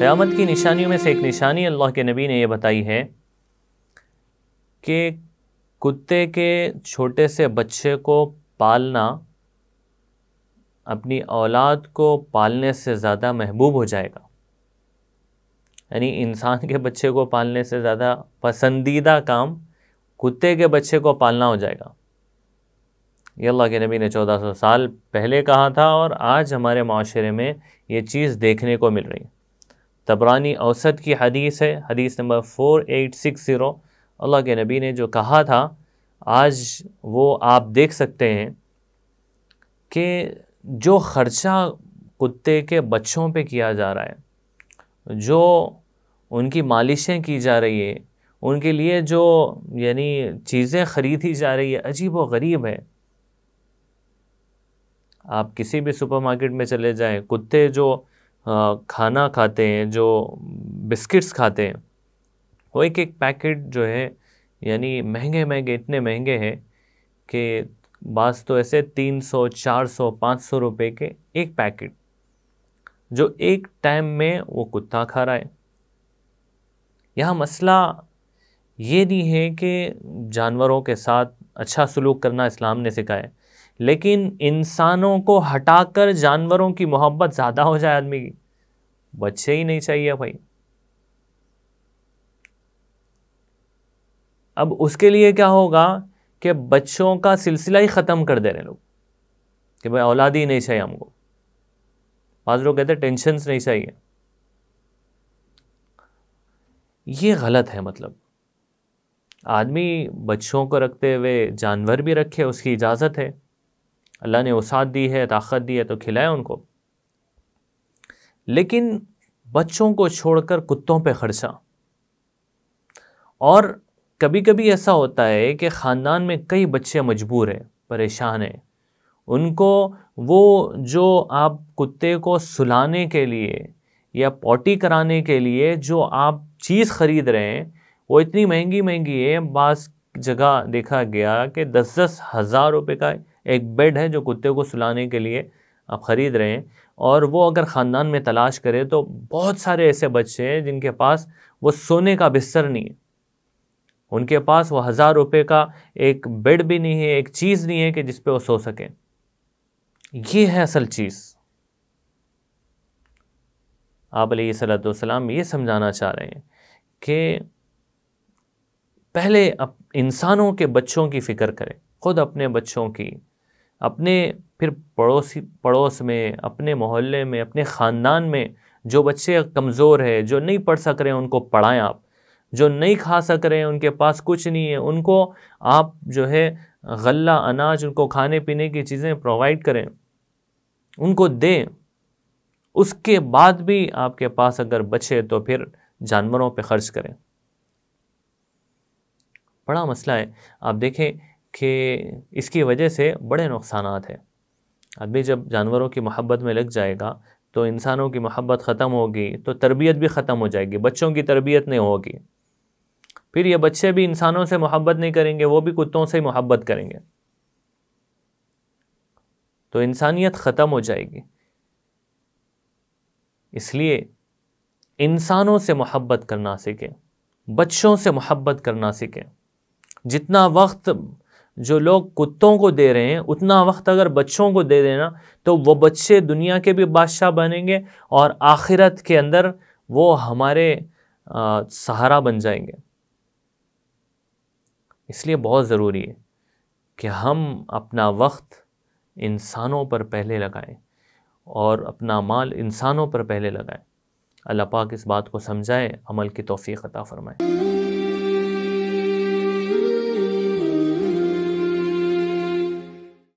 क़्यामत की निशानियों में से एक निशानी अल्लाह के नबी ने यह बताई है कि कुत्ते के छोटे से बच्चे को पालना अपनी औलाद को पालने से ज़्यादा महबूब हो जाएगा यानी इंसान के बच्चे को पालने से ज़्यादा पसंदीदा काम कुत्ते के बच्चे को पालना हो जाएगा ये अल्लाह के नबी ने 1400 साल पहले कहा था और आज हमारे माशरे में ये चीज़ देखने को मिल रही है तबरानी औसत की हदीस है हदीस number four eight six zero Allah के नबी ने जो कहा था आज वो आप देख सकते हैं कि जो ख़र्चा कुत्ते के बच्चों पे किया जा रहा है जो उनकी मालिशें की जा रही है उनके लिए जो यानी चीज़ें खरीदी जा रही है अजीब व गरीब है आप किसी भी सुपरमार्केट में चले जाएं कुत्ते जो खाना खाते हैं जो बिस्किट्स खाते हैं वो एक एक पैकेट जो है यानी महंगे महंगे इतने महंगे हैं कि बास तो ऐसे तीन सौ चार सौ पाँच सौ रुपये के एक पैकेट जो एक टाइम में वो कुत्ता खा रहा है यह मसला ये नहीं है कि जानवरों के साथ अच्छा सलूक करना इस्लाम ने सिखाया लेकिन इंसानों को हटाकर जानवरों की मोहब्बत ज़्यादा हो जाए आदमी की बच्चे ही नहीं चाहिए भाई अब उसके लिए क्या होगा कि बच्चों का सिलसिला ही ख़त्म कर दे रहे लोग कि भाई औलाद ही नहीं चाहिए हमको बाद लोग कहते टेंशन नहीं चाहिए ये गलत है मतलब आदमी बच्चों को रखते हुए जानवर भी रखे उसकी इजाज़त है अल्लाह ने वसात दी है ताकत दी है तो खिलाया उनको लेकिन बच्चों को छोड़कर कुत्तों पे खर्चा और कभी कभी ऐसा होता है कि ख़ानदान में कई बच्चे मजबूर हैं परेशान हैं उनको वो जो आप कुत्ते को सुलाने के लिए या पॉटी कराने के लिए जो आप चीज़ ख़रीद रहे हैं वो इतनी महंगी महंगी है बास जगह देखा गया कि दस दस हज़ार रुपये का एक बेड है जो कुत्ते को सुलाने के लिए आप ख़रीद रहे हैं और वो अगर ख़ानदान में तलाश करें तो बहुत सारे ऐसे बच्चे हैं जिनके पास वो सोने का बिस्तर नहीं है उनके पास वो हज़ार रुपये का एक बेड भी नहीं है एक चीज़ नहीं है कि जिस पर वो सो सकें ये है असल चीज़ आप सलाम ये समझाना चाह रहे हैं कि पहले अब इंसानों के बच्चों की फ़िक्र करें ख़ुद अपने बच्चों की अपने फिर पड़ोसी पड़ोस में अपने मोहल्ले में अपने ख़ानदान में जो बच्चे कमज़ोर है जो नहीं पढ़ सक रहे हैं उनको पढ़ाएं आप जो नहीं खा सक रहे हैं उनके पास कुछ नहीं है उनको आप जो है गला अनाज उनको खाने पीने की चीज़ें प्रोवाइड करें उनको दें उसके बाद भी आपके पास अगर बचे तो फिर जानवरों पे खर्च करें बड़ा मसला है आप देखें कि इसकी वजह से बड़े नुकसान हैं आदमी जब जानवरों की मोहब्बत में लग जाएगा तो इंसानों की मोहब्बत ख़त्म होगी तो तरबियत भी ख़त्म हो जाएगी बच्चों की तरबियत नहीं होगी फिर ये बच्चे भी इंसानों से मोहब्बत नहीं करेंगे वो भी कुत्तों से मोहब्बत करेंगे तो इंसानियत ख़त्म हो जाएगी इसलिए इंसानों से मोहब्बत करना सीखें बच्चों से मोहब्बत करना सीखें जितना वक्त जो लोग कुत्तों को दे रहे हैं उतना वक्त अगर बच्चों को दे देना तो वो बच्चे दुनिया के भी बादशाह बनेंगे और आखिरत के अंदर वो हमारे आ, सहारा बन जाएंगे इसलिए बहुत ज़रूरी है कि हम अपना वक्त इंसानों पर पहले लगाएं और अपना माल इंसानों पर पहले लगाएं अल्लाह पाक इस बात को समझाए अमल की तोफ़ी अता फ़रमाए